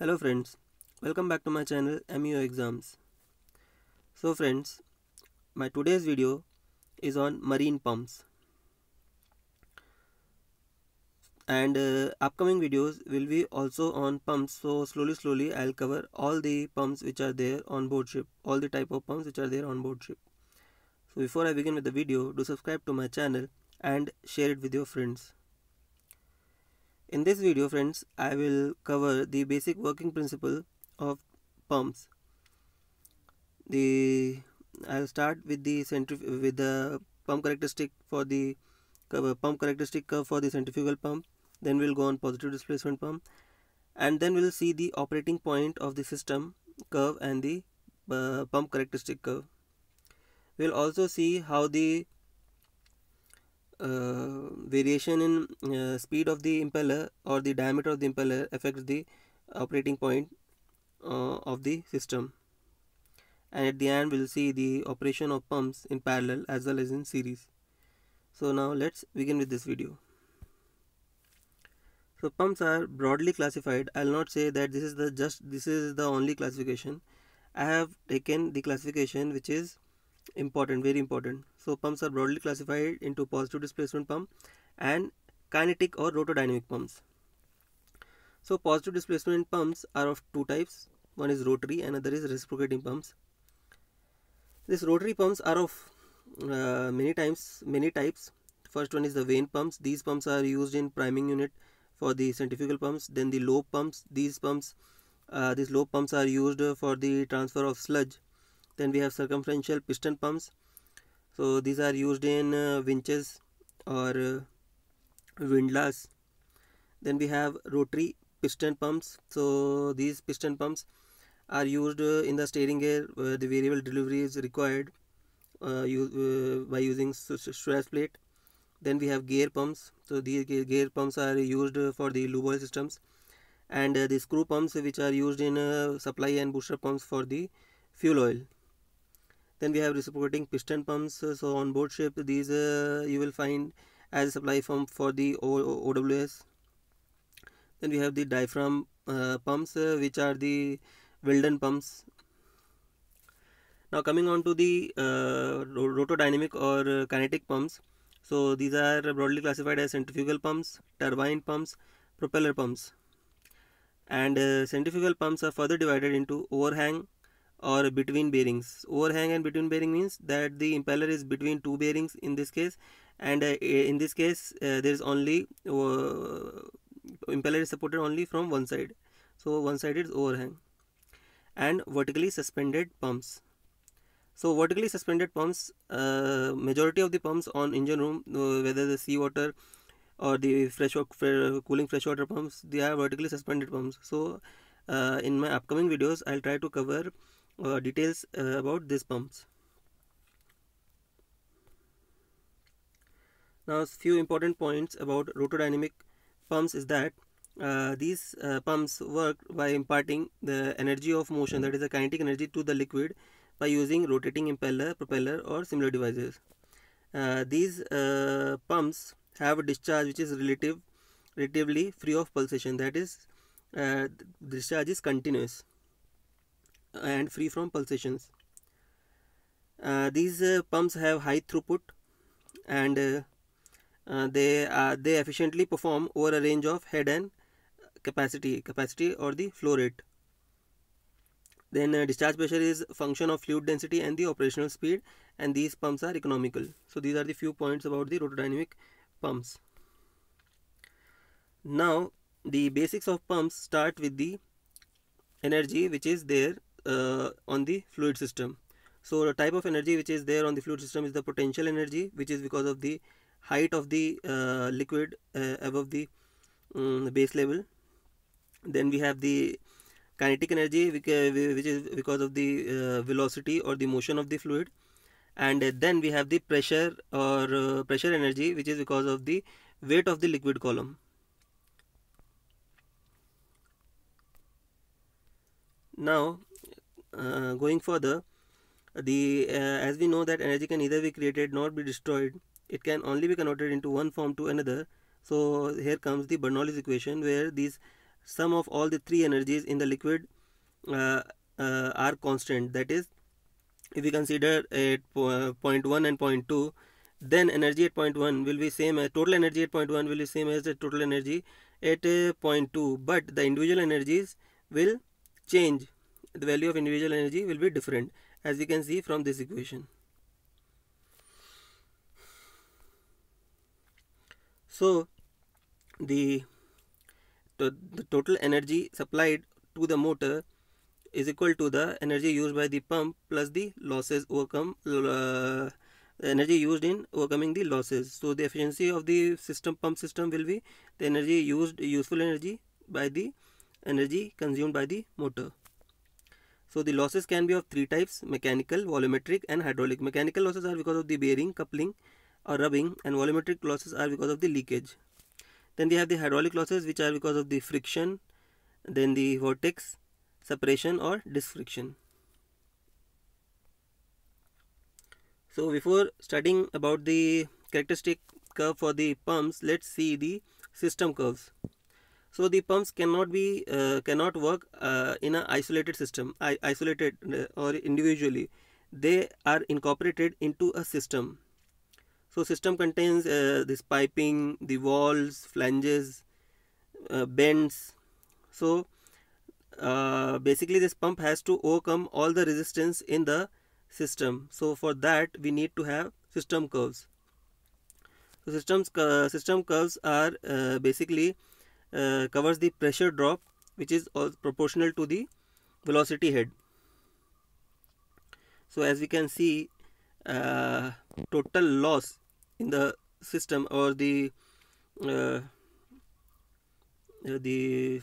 Hello friends, welcome back to my channel MEO Exams. So friends, my today's video is on marine pumps. And uh, upcoming videos will be also on pumps. So slowly slowly I'll cover all the pumps which are there on board ship. All the type of pumps which are there on board ship. So before I begin with the video, do subscribe to my channel and share it with your friends. In this video friends, I will cover the basic working principle of pumps. The I'll start with the centrif with the pump characteristic for the pump characteristic curve for the centrifugal pump. Then we'll go on positive displacement pump, and then we'll see the operating point of the system curve and the uh, pump characteristic curve. We'll also see how the uh, variation in uh, speed of the impeller or the diameter of the impeller affects the operating point uh, of the system and at the end we'll see the operation of pumps in parallel as well as in series so now let's begin with this video so pumps are broadly classified i'll not say that this is the just this is the only classification i have taken the classification which is important very important so pumps are broadly classified into positive displacement pump and kinetic or rotodynamic pumps. So positive displacement pumps are of two types. One is rotary and other is reciprocating pumps. These rotary pumps are of uh, many times many types. First one is the vane pumps. These pumps are used in priming unit for the centrifugal pumps. Then the lobe pumps. These pumps, uh, these lobe pumps are used for the transfer of sludge. Then we have circumferential piston pumps so these are used in uh, winches or uh, windlass then we have rotary piston pumps so these piston pumps are used uh, in the steering gear where the variable delivery is required uh, uh by using stress plate then we have gear pumps so these gear pumps are used uh, for the lube oil systems and uh, the screw pumps which are used in supply and booster pumps for the fuel oil then we have reciprocating piston pumps uh, so on board ship these uh, you will find as supply pump for the OWS then we have the diaphragm uh, pumps uh, which are the Weldon pumps now coming on to the uh, rotodynamic or uh, kinetic pumps so these are broadly classified as centrifugal pumps turbine pumps propeller pumps and centrifugal pumps are further divided into overhang or between bearings overhang and between bearing means that the impeller is between two bearings in this case and uh, in this case uh, there is only uh, impeller is supported only from one side so one side is overhang and vertically suspended pumps so vertically suspended pumps uh, majority of the pumps on engine room uh, whether the seawater or the fresh cooling freshwater pumps they are vertically suspended pumps so uh, in my upcoming videos i'll try to cover uh, details uh, about these pumps. Now few important points about rotodynamic pumps is that uh, these uh, pumps work by imparting the energy of motion that is the kinetic energy to the liquid by using rotating impeller, propeller or similar devices. Uh, these uh, pumps have a discharge which is relative, relatively free of pulsation that is discharge is continuous and free from pulsations. Uh, these uh, pumps have high throughput and uh, uh, they they efficiently perform over a range of head and capacity capacity or the flow rate. Then uh, discharge pressure is function of fluid density and the operational speed and these pumps are economical. So these are the few points about the rotodynamic pumps. Now the basics of pumps start with the energy which is there uh, on the fluid system so the type of energy which is there on the fluid system is the potential energy which is because of the height of the uh, liquid uh, above the um, base level then we have the kinetic energy which uh, is because of the uh, velocity or the motion of the fluid and uh, then we have the pressure or pressure energy which is because of the weight of the liquid column now uh, going further the uh, as we know that energy can either be created nor be destroyed it can only be converted into one form to another so here comes the Bernoulli's equation where these sum of all the three energies in the liquid uh, uh, are constant that is if we consider at uh, point 1 and point 2 then energy at point 1 will be same as total energy at point 1 will be same as the total energy at uh, point 2 but the individual energies will change the value of individual energy will be different as you can see from this equation. So the, the, the total energy supplied to the motor is equal to the energy used by the pump plus the losses overcome uh, energy used in overcoming the losses so the efficiency of the system pump system will be the energy used useful energy by the energy consumed by the motor so the losses can be of three types, mechanical, volumetric and hydraulic. Mechanical losses are because of the bearing, coupling or rubbing and volumetric losses are because of the leakage. Then we have the hydraulic losses which are because of the friction, then the vortex, separation or disc friction. So before studying about the characteristic curve for the pumps, let's see the system curves. So the pumps cannot be uh, cannot work uh, in an isolated system, I isolated uh, or individually. They are incorporated into a system. So system contains uh, this piping, the walls, flanges, uh, bends. So uh, basically this pump has to overcome all the resistance in the system. So for that we need to have system curves. So systems system curves are basically uh, covers the pressure drop which is proportional to the velocity head. So as we can see uh, total loss in the system or the uh, the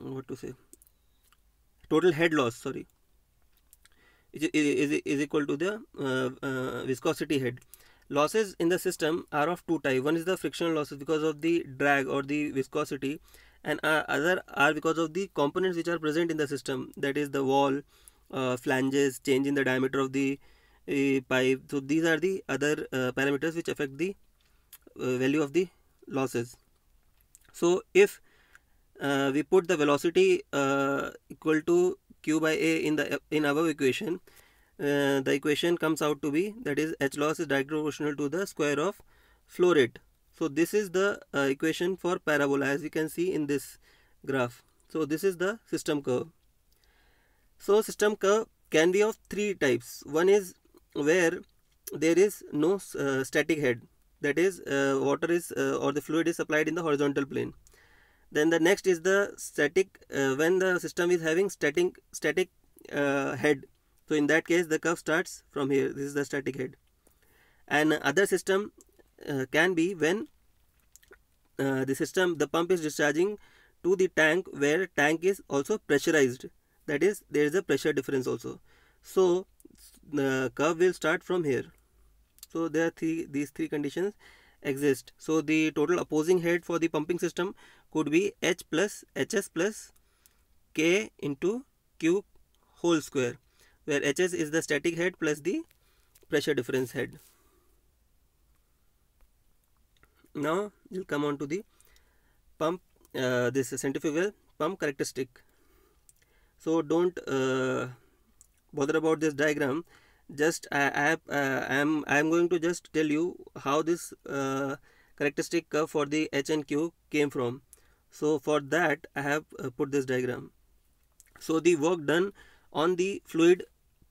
what to say total head loss sorry is, is, is equal to the uh, uh viscosity head losses in the system are of two type. one is the frictional losses because of the drag or the viscosity and uh, other are because of the components which are present in the system that is the wall uh, flanges change in the diameter of the uh, pipe so these are the other uh, parameters which affect the uh, value of the losses so if uh, we put the velocity equal to q by a in the in our equation uh, the equation comes out to be that is H loss is directly proportional to the square of flow rate. So this is the uh, equation for parabola as you can see in this graph. So this is the system curve. So system curve can be of three types. One is where there is no uh, static head that is uh, water is uh, or the fluid is supplied in the horizontal plane. Then the next is the static uh, when the system is having static static head so in that case, the curve starts from here. This is the static head. And other system uh, can be when uh, the system, the pump is discharging to the tank where tank is also pressurized. That is, there is a pressure difference also. So the curve will start from here. So there are three, these three conditions exist. So the total opposing head for the pumping system could be H plus HS plus K into Q whole square where hs is the static head plus the pressure difference head. Now we'll come on to the pump, uh, this centrifugal pump characteristic. So don't uh, bother about this diagram. Just I, I, uh, I am I am going to just tell you how this uh, characteristic curve for the H and Q came from. So for that I have uh, put this diagram. So the work done on the fluid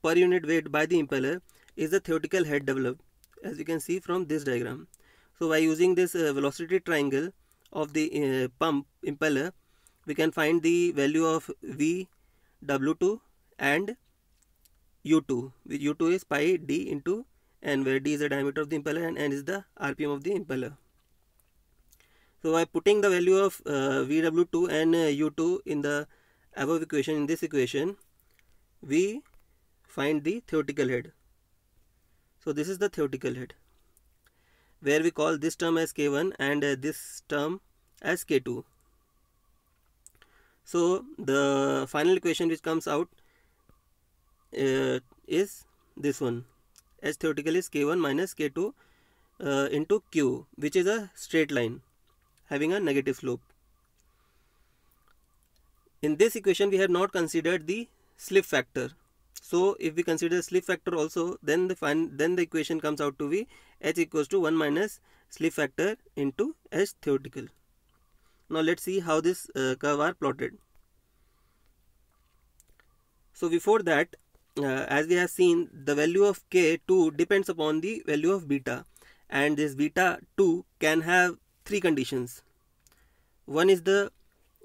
per unit weight by the impeller is the theoretical head developed as you can see from this diagram. So by using this uh, velocity triangle of the uh, pump impeller we can find the value of V W2 and U2 With U2 is pi D into N where D is the diameter of the impeller and N is the RPM of the impeller. So by putting the value of uh, VW2 and U2 uh, in the above equation in this equation we find the theoretical head. So this is the theoretical head where we call this term as k1 and uh, this term as k2. So the final equation which comes out uh, is this one as theoretical is k1 minus k2 uh, into q which is a straight line having a negative slope. In this equation we have not considered the slip factor so if we consider slip factor also, then the fin then the equation comes out to be h equals to 1 minus slip factor into h theoretical. Now let's see how this uh, curve are plotted. So before that, uh, as we have seen, the value of k2 depends upon the value of beta and this beta 2 can have three conditions. One is the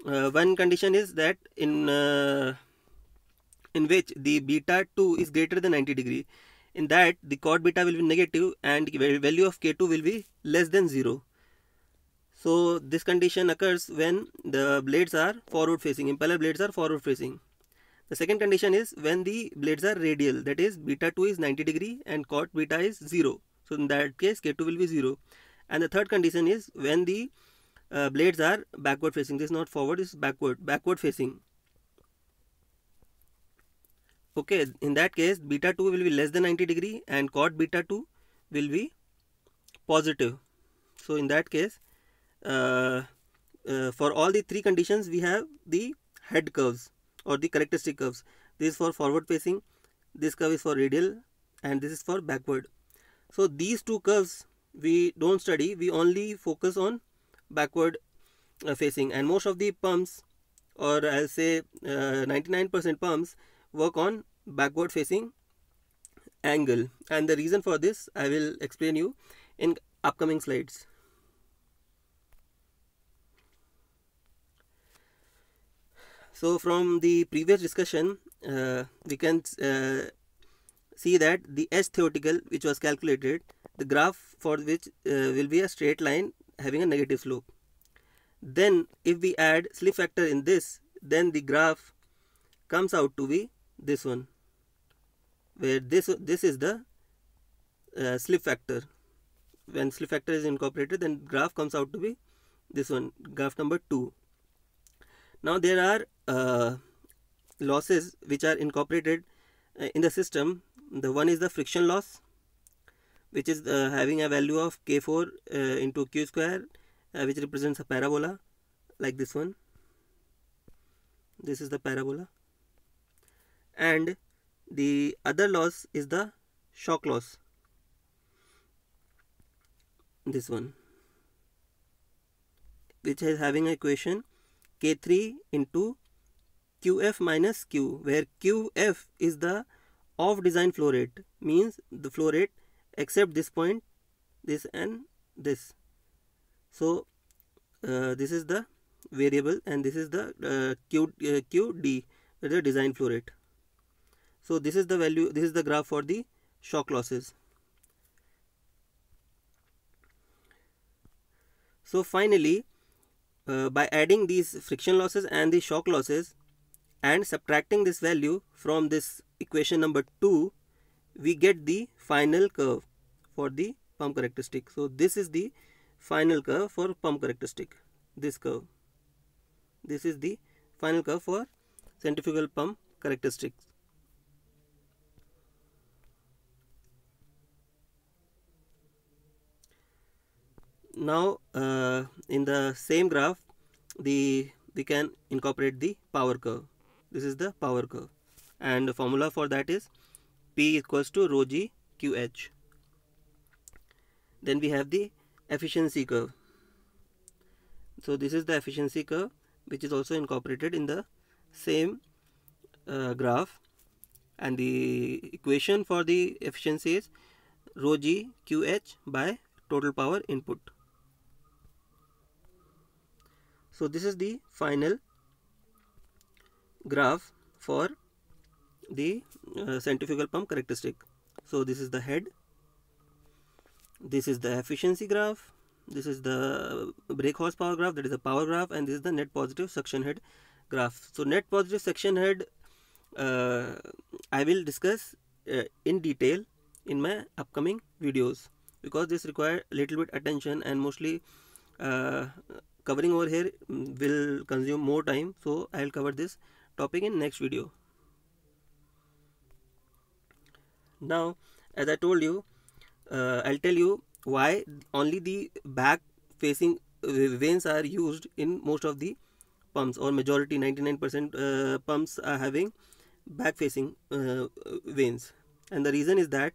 uh, one condition is that in uh, in which the beta 2 is greater than 90 degree, in that the cot beta will be negative and value of K2 will be less than 0. So this condition occurs when the blades are forward facing, impeller blades are forward facing. The second condition is when the blades are radial, that is beta 2 is 90 degree and cot beta is 0. So in that case K2 will be 0. And the third condition is when the uh, blades are backward facing, this is not forward, this is backward, backward facing okay in that case beta 2 will be less than 90 degree and cot beta 2 will be positive so in that case uh, uh, for all the three conditions we have the head curves or the characteristic curves this is for forward facing this curve is for radial and this is for backward so these two curves we don't study we only focus on backward uh, facing and most of the pumps or I'll say 99% uh, pumps work on backward facing angle and the reason for this I will explain you in upcoming slides. So from the previous discussion uh, we can uh, see that the S theoretical which was calculated the graph for which uh, will be a straight line having a negative slope. Then if we add slip factor in this then the graph comes out to be this one where this this is the uh, slip factor when slip factor is incorporated then graph comes out to be this one graph number 2 now there are uh, losses which are incorporated uh, in the system the one is the friction loss which is uh, having a value of k4 uh, into q square uh, which represents a parabola like this one this is the parabola and the other loss is the shock loss this one which is having equation k3 into qf minus q where qf is the off design flow rate means the flow rate except this point this and this so uh, this is the variable and this is the uh, q uh, qd the design flow rate so this is the value, this is the graph for the shock losses. So finally, uh, by adding these friction losses and the shock losses and subtracting this value from this equation number 2, we get the final curve for the pump characteristic. So this is the final curve for pump characteristic, this curve. This is the final curve for centrifugal pump characteristics. now uh, in the same graph the we can incorporate the power curve this is the power curve and the formula for that is p equals to rho g qh then we have the efficiency curve so this is the efficiency curve which is also incorporated in the same uh, graph and the equation for the efficiency is rho g qh by total power input so this is the final graph for the uh, centrifugal pump characteristic. So this is the head, this is the efficiency graph, this is the brake horsepower graph, that is the power graph and this is the net positive suction head graph. So net positive suction head uh, I will discuss uh, in detail in my upcoming videos because this require little bit attention and mostly uh, covering over here mm, will consume more time so I'll cover this topic in next video. Now as I told you uh, I'll tell you why only the back facing uh, vanes are used in most of the pumps or majority 99% uh, pumps are having back facing uh, veins and the reason is that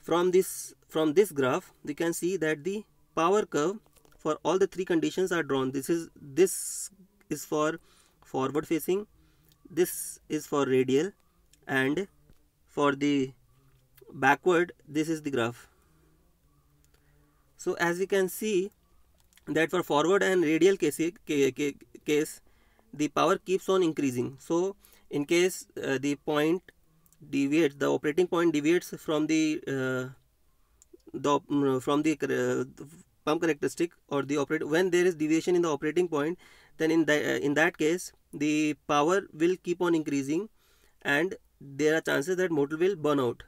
from this from this graph we can see that the power curve for all the three conditions are drawn this is this is for forward facing this is for radial and for the backward this is the graph so as we can see that for forward and radial case, case the power keeps on increasing so in case uh, the point deviates the operating point deviates from the uh, the mm, from the uh, pump characteristic or the operate when there is deviation in the operating point then in, the, uh, in that case the power will keep on increasing and there are chances that motor will burn out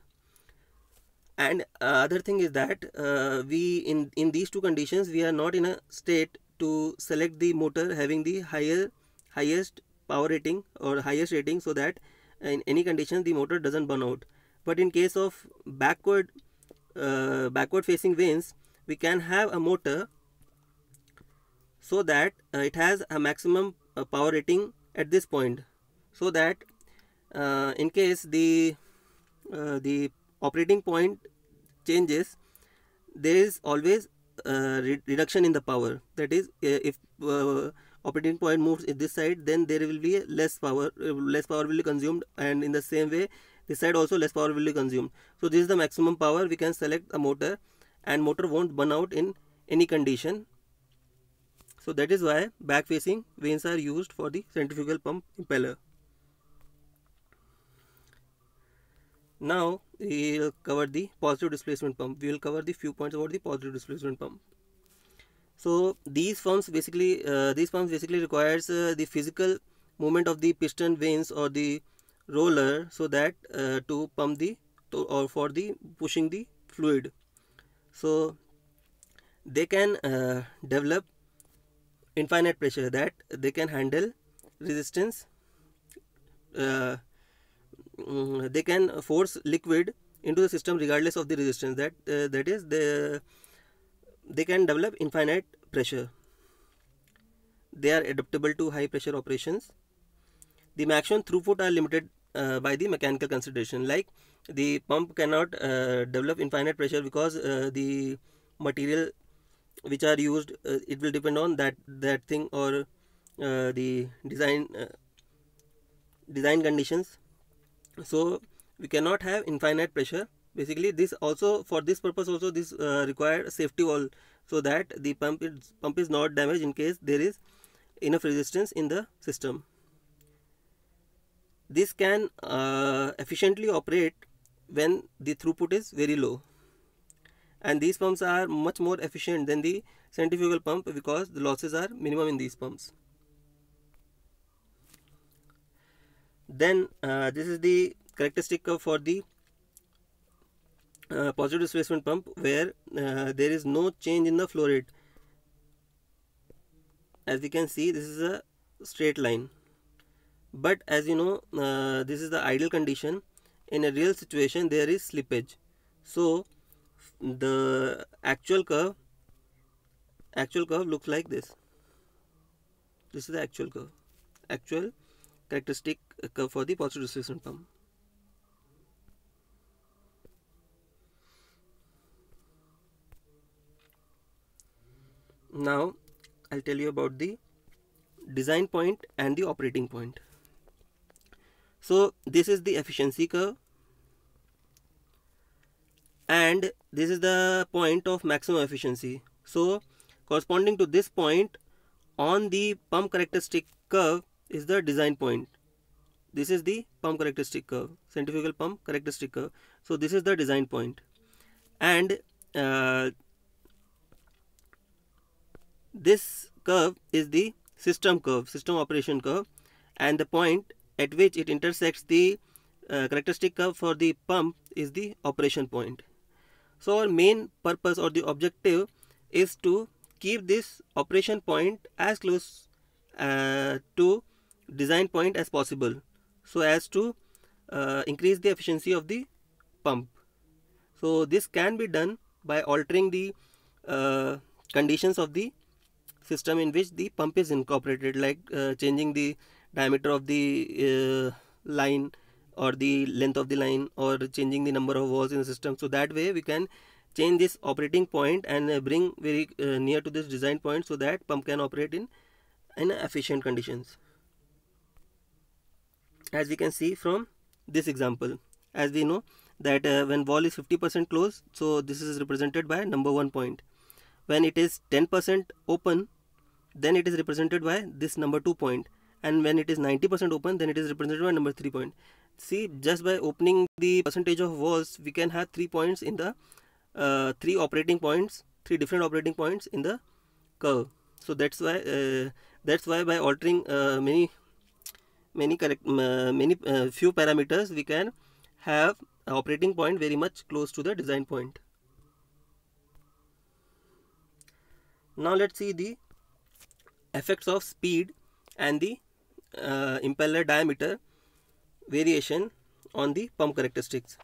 and uh, other thing is that uh, we in in these two conditions we are not in a state to select the motor having the higher highest power rating or highest rating so that in any condition the motor doesn't burn out but in case of backward uh, backward facing vanes we can have a motor so that uh, it has a maximum uh, power rating at this point so that uh, in case the uh, the operating point changes there is always uh, re reduction in the power that is uh, if operating point moves in this side then there will be less power less power will be consumed and in the same way this side also less power will be consumed so this is the maximum power we can select a motor and motor won't burn out in any condition. So that is why back facing vanes are used for the centrifugal pump impeller. Now we will cover the positive displacement pump. We will cover the few points about the positive displacement pump. So these pumps basically uh, these pumps basically requires uh, the physical movement of the piston vanes or the roller so that uh, to pump the to, or for the pushing the fluid so they can uh, develop infinite pressure that they can handle resistance uh, mm, they can force liquid into the system regardless of the resistance that uh, that is the they can develop infinite pressure they are adaptable to high pressure operations the maximum throughput are limited uh, by the mechanical consideration like the pump cannot uh, develop infinite pressure because uh, the material which are used uh, it will depend on that that thing or uh, the design uh, design conditions so we cannot have infinite pressure basically this also for this purpose also this uh, required safety wall so that the pump is, pump is not damaged in case there is enough resistance in the system this can efficiently operate when the throughput is very low and these pumps are much more efficient than the centrifugal pump because the losses are minimum in these pumps then uh, this is the characteristic of, for the uh, positive displacement pump where uh, there is no change in the flow rate as we can see this is a straight line but as you know uh, this is the ideal condition in a real situation there is slippage so the actual curve actual curve looks like this this is the actual curve actual characteristic uh, curve for the positive displacement pump now i'll tell you about the design point and the operating point so this is the efficiency curve and this is the point of maximum efficiency. So corresponding to this point on the pump characteristic curve is the design point. This is the pump characteristic curve, centrifugal pump characteristic curve. So this is the design point and uh, this curve is the system curve, system operation curve and the point at which it intersects the uh, characteristic curve for the pump is the operation point. So our main purpose or the objective is to keep this operation point as close uh, to design point as possible so as to uh, increase the efficiency of the pump. So this can be done by altering the uh, conditions of the system in which the pump is incorporated like uh, changing the diameter of the uh, line or the length of the line or changing the number of walls in the system so that way we can change this operating point and uh, bring very uh, near to this design point so that pump can operate in in efficient conditions as we can see from this example as we know that uh, when wall is 50% closed so this is represented by number one point when it is 10% open then it is represented by this number two point and when it is 90% open then it is represented by number 3 point. See just by opening the percentage of walls we can have 3 points in the uh, 3 operating points 3 different operating points in the curve. So that's why uh, that's why by altering uh, many many correct uh, many uh, few parameters we can have operating point very much close to the design point. Now let's see the effects of speed and the uh, impeller diameter variation on the pump characteristics.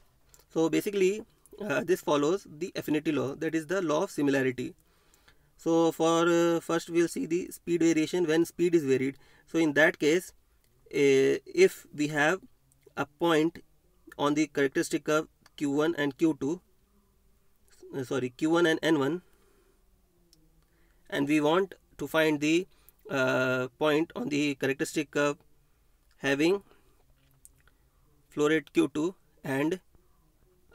So basically uh, this follows the affinity law that is the law of similarity. So for uh, first we will see the speed variation when speed is varied. So in that case uh, if we have a point on the characteristic curve q1 and q2 uh, sorry q1 and n1 and we want to find the uh, point on the characteristic curve having flow rate q2 and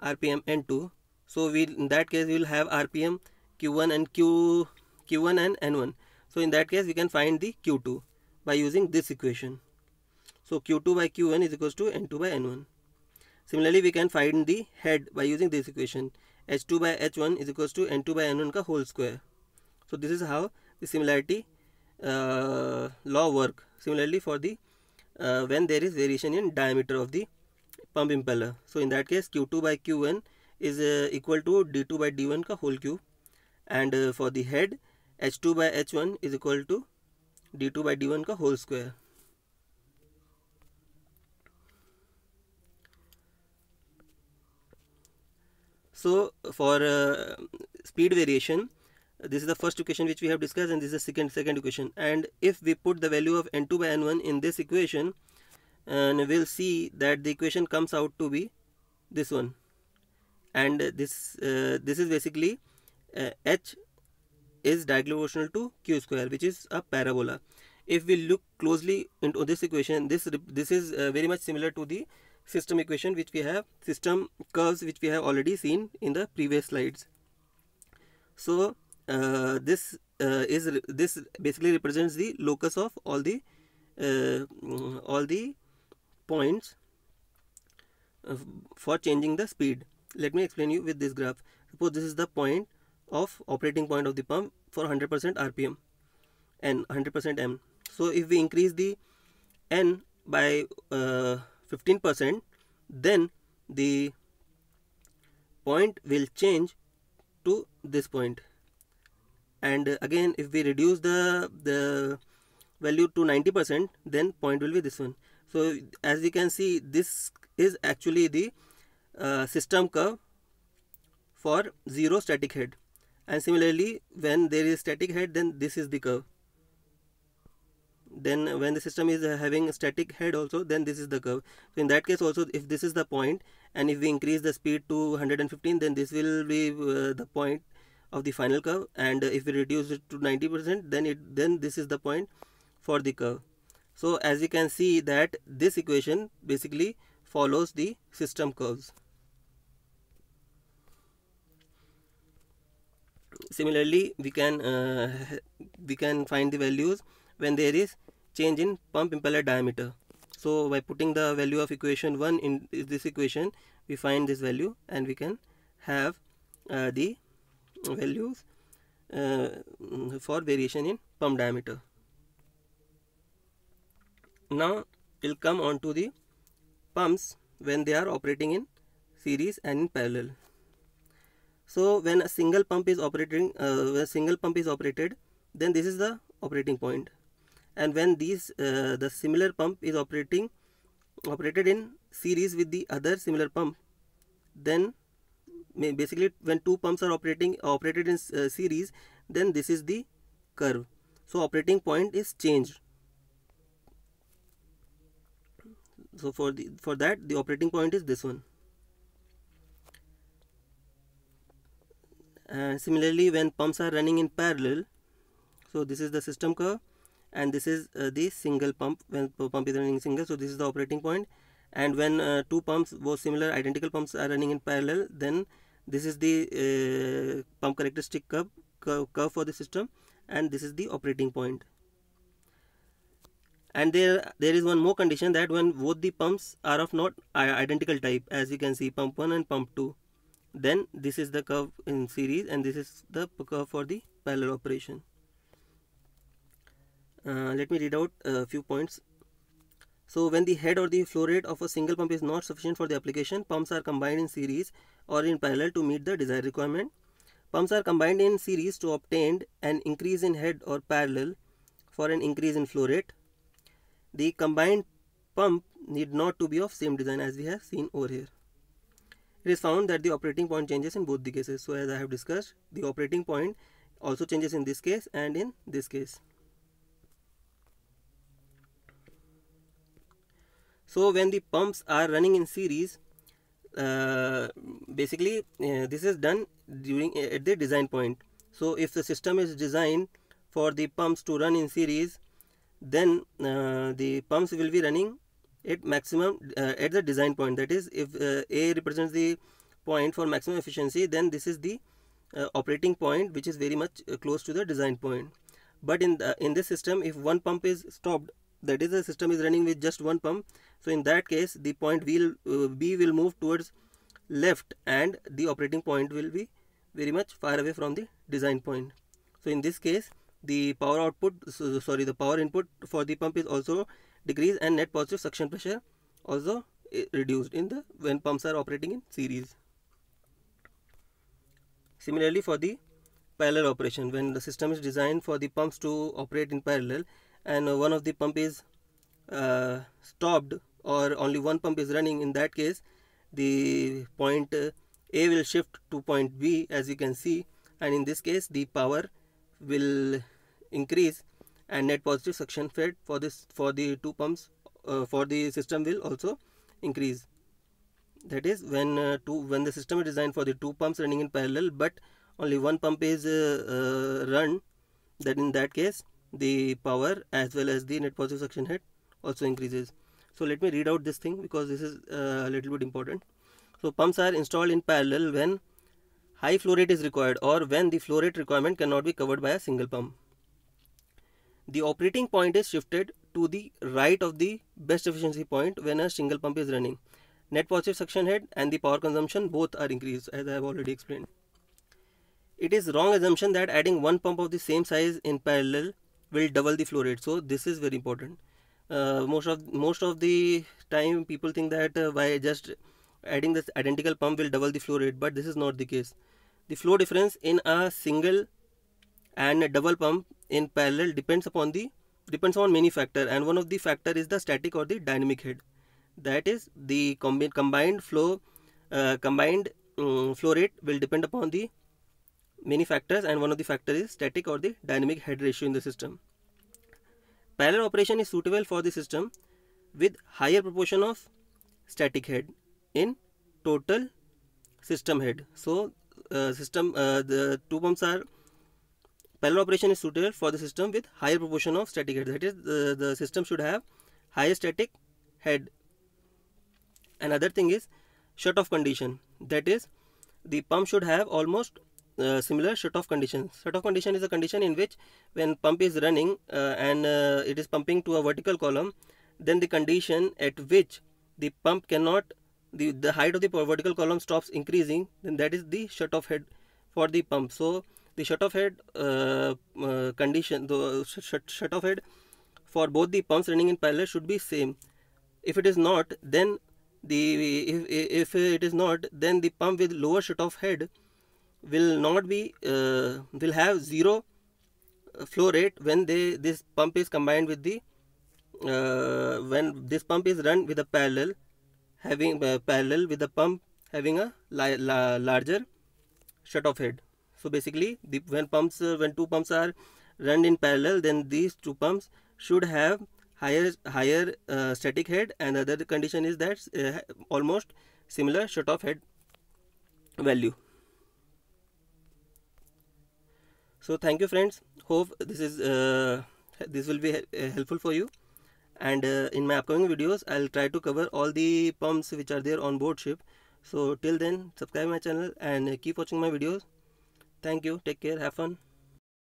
rpm n2 so we in that case we will have rpm q1 and q q1 and n1 so in that case we can find the q2 by using this equation so q2 by q1 is equals to n2 by n1 similarly we can find the head by using this equation h2 by h1 is equals to n2 by n1 ka whole square so this is how the similarity uh, law work. Similarly for the uh, when there is variation in diameter of the pump impeller. So in that case Q2 by Q1 is uh, equal to D2 by D1 ka whole cube and for the head H2 by H1 is equal to D2 by D1 ka whole square. So for uh, speed variation, this is the first equation which we have discussed and this is the second second equation and if we put the value of n2 by n1 in this equation and we'll see that the equation comes out to be this one and this uh, this is basically uh, h is directly proportional to q square which is a parabola if we look closely into this equation this this is uh, very much similar to the system equation which we have system curves which we have already seen in the previous slides so uh, this uh, is this basically represents the locus of all the uh, all the points uh, for changing the speed let me explain you with this graph suppose this is the point of operating point of the pump for 100% rpm and 100% m so if we increase the n by 15% then the point will change to this point and again if we reduce the the value to 90% then point will be this one so as you can see this is actually the uh, system curve for zero static head and similarly when there is static head then this is the curve then when the system is having static head also then this is the curve so in that case also if this is the point and if we increase the speed to 115 then this will be uh, the point of the final curve and if we reduce it to 90% then it then this is the point for the curve. So as you can see that this equation basically follows the system curves. Similarly, we can uh, we can find the values when there is change in pump impeller diameter. So by putting the value of equation 1 in this equation, we find this value and we can have uh, the values uh, for variation in pump diameter. Now we'll come on to the pumps when they are operating in series and in parallel. So when a single pump is operating, uh, a single pump is operated, then this is the operating point. And when these uh, the similar pump is operating operated in series with the other similar pump, then basically when two pumps are operating operated in uh, series then this is the curve so operating point is changed so for the for that the operating point is this one and similarly when pumps are running in parallel so this is the system curve and this is uh, the single pump when pump is running single so this is the operating point and when uh, two pumps both similar identical pumps are running in parallel then this is the uh, pump characteristic curve, curve, curve for the system and this is the operating point and there there is one more condition that when both the pumps are of not uh, identical type as you can see pump 1 and pump 2 then this is the curve in series and this is the curve for the parallel operation uh, let me read out a few points so when the head or the flow rate of a single pump is not sufficient for the application, pumps are combined in series or in parallel to meet the desired requirement. Pumps are combined in series to obtain an increase in head or parallel for an increase in flow rate. The combined pump need not to be of same design as we have seen over here. It is found that the operating point changes in both the cases. So as I have discussed, the operating point also changes in this case and in this case. So when the pumps are running in series, uh, basically uh, this is done during uh, at the design point. So if the system is designed for the pumps to run in series, then uh, the pumps will be running at maximum uh, at the design point. That is, if uh, A represents the point for maximum efficiency, then this is the operating point which is very much close to the design point. But in the, in this system, if one pump is stopped, that is the system is running with just one pump, so in that case, the point will uh, B will move towards left and the operating point will be very much far away from the design point. So in this case, the power output, so, sorry, the power input for the pump is also decreased and net positive suction pressure also eh, reduced in the when pumps are operating in series. Similarly, for the parallel operation, when the system is designed for the pumps to operate in parallel and one of the pump is uh, stopped or only one pump is running in that case the point uh, A will shift to point B as you can see and in this case the power will increase and net positive suction fed for this for the two pumps uh, for the system will also increase that is when uh, two when the system is designed for the two pumps running in parallel but only one pump is uh, uh run then in that case the power as well as the net positive suction head also increases so let me read out this thing because this is uh, a little bit important so pumps are installed in parallel when high flow rate is required or when the flow rate requirement cannot be covered by a single pump the operating point is shifted to the right of the best efficiency point when a single pump is running net positive suction head and the power consumption both are increased as I have already explained. It is wrong assumption that adding one pump of the same size in parallel will double the flow rate. So this is very important. Uh, most of most of the time people think that by uh, just adding this identical pump will double the flow rate but this is not the case the flow difference in a single and a double pump in parallel depends upon the depends on many factor and one of the factor is the static or the dynamic head that is the combi combined flow uh, combined um, flow rate will depend upon the many factors and one of the factor is static or the dynamic head ratio in the system Parallel operation is suitable for the system with higher proportion of static head in total system head. So uh, system uh, the two pumps are parallel operation is suitable for the system with higher proportion of static head. That is the, the system should have higher static head. Another thing is shut off condition. That is the pump should have almost uh, similar shutoff condition. Shutoff condition is a condition in which when pump is running uh, and uh, it is pumping to a vertical column, then the condition at which the pump cannot, the, the height of the vertical column stops increasing, then that is the shutoff head for the pump. So the shutoff head uh, uh, condition, the shut, shutoff head for both the pumps running in parallel should be same. If it is not, then the if, if it is not, then the pump with lower shutoff head will not be uh, will have zero uh, flow rate when they this pump is combined with the uh, when this pump is run with a parallel having uh, parallel with the pump having a larger la larger head so basically the when pumps uh, when two pumps are run in parallel then these two pumps should have higher higher uh, static head and other condition is that almost similar shut off head value so thank you friends hope this is uh, this will be uh, helpful for you and uh, in my upcoming videos i'll try to cover all the pumps which are there on board ship so till then subscribe my channel and keep watching my videos thank you take care have fun